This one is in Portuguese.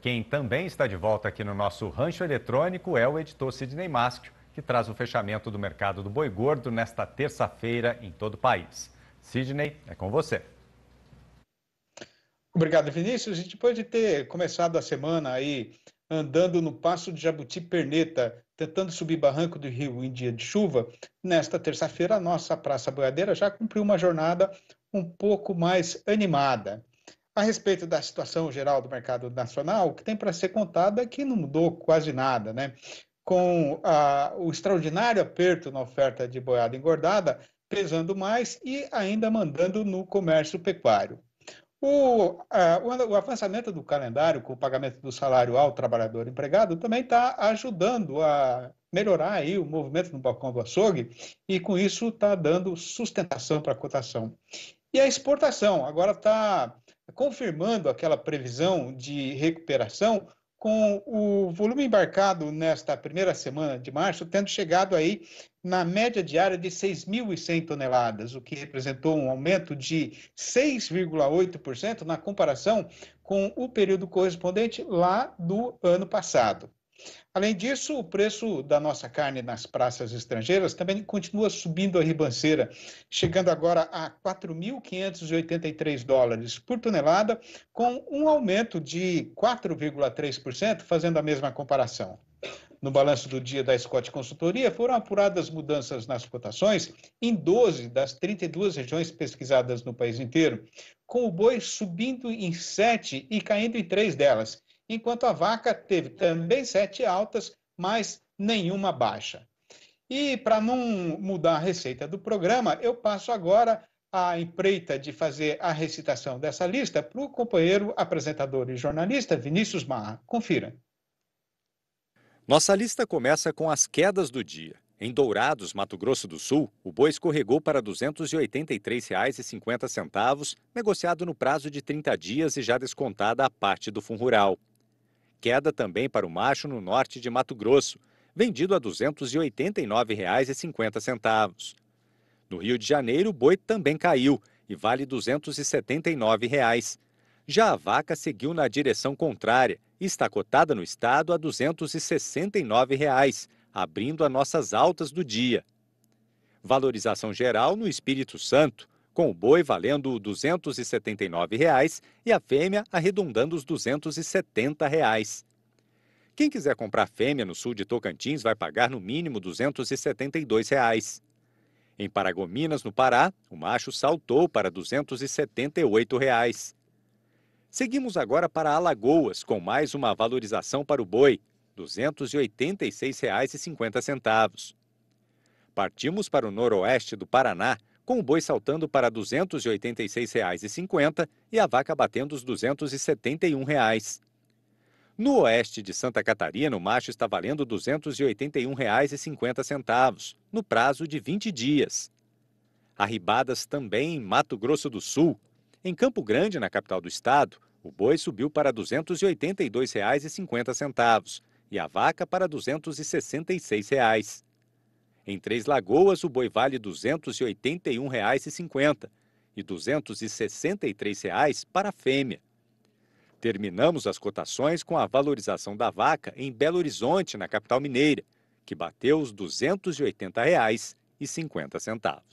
quem também está de volta aqui no nosso rancho eletrônico é o editor Sidney Maschio, que traz o fechamento do mercado do boi gordo nesta terça-feira em todo o país. Sidney, é com você. Obrigado, Vinícius. E depois de ter começado a semana aí andando no passo de Jabuti Perneta, tentando subir barranco do rio em dia de chuva, nesta terça-feira a nossa Praça Boiadeira já cumpriu uma jornada um pouco mais animada. A respeito da situação geral do mercado nacional, o que tem para ser contado é que não mudou quase nada, né? Com a, o extraordinário aperto na oferta de boiada engordada, pesando mais e ainda mandando no comércio pecuário. O, o, avançamento do calendário com o pagamento do salário ao trabalhador empregado também está ajudando a melhorar aí o movimento no balcão do açougue e com isso está dando sustentação para a cotação. E a exportação agora está confirmando aquela previsão de recuperação com o volume embarcado nesta primeira semana de março tendo chegado aí na média diária de 6.100 toneladas, o que representou um aumento de 6,8% na comparação com o período correspondente lá do ano passado. Além disso, o preço da nossa carne nas praças estrangeiras também continua subindo a ribanceira, chegando agora a 4.583 dólares por tonelada, com um aumento de 4,3%, fazendo a mesma comparação. No balanço do dia da Scott Consultoria, foram apuradas mudanças nas cotações em 12 das 32 regiões pesquisadas no país inteiro, com o boi subindo em 7 e caindo em 3 delas, enquanto a vaca teve também sete altas, mas nenhuma baixa. E para não mudar a receita do programa, eu passo agora a empreita de fazer a recitação dessa lista para o companheiro apresentador e jornalista Vinícius Marra. Confira. Nossa lista começa com as quedas do dia. Em Dourados, Mato Grosso do Sul, o boi escorregou para R$ 283,50, negociado no prazo de 30 dias e já descontada a parte do fundo rural queda também para o macho no norte de Mato Grosso, vendido a R$ 289,50. No Rio de Janeiro, o boi também caiu e vale R$ 279. Reais. Já a vaca seguiu na direção contrária e está cotada no estado a R$ 269, reais, abrindo as nossas altas do dia. Valorização geral no Espírito Santo com o boi valendo R$ 279,00 reais, e a fêmea arredondando os R$ 270,00. Reais. Quem quiser comprar fêmea no sul de Tocantins vai pagar no mínimo R$ 272,00. Reais. Em Paragominas, no Pará, o macho saltou para R$ 278,00. Reais. Seguimos agora para Alagoas, com mais uma valorização para o boi, R$ 286,50. Partimos para o noroeste do Paraná, com o boi saltando para R$ 286,50 e a vaca batendo os R$ 271. Reais. No oeste de Santa Catarina, o macho está valendo R$ 281,50, no prazo de 20 dias. Arribadas também em Mato Grosso do Sul. Em Campo Grande, na capital do estado, o boi subiu para R$ 282,50 e a vaca para R$ 266. Reais. Em Três Lagoas, o boi vale R$ 281,50 e R$ 263,00 para a fêmea. Terminamos as cotações com a valorização da vaca em Belo Horizonte, na capital mineira, que bateu os R$ 280,50.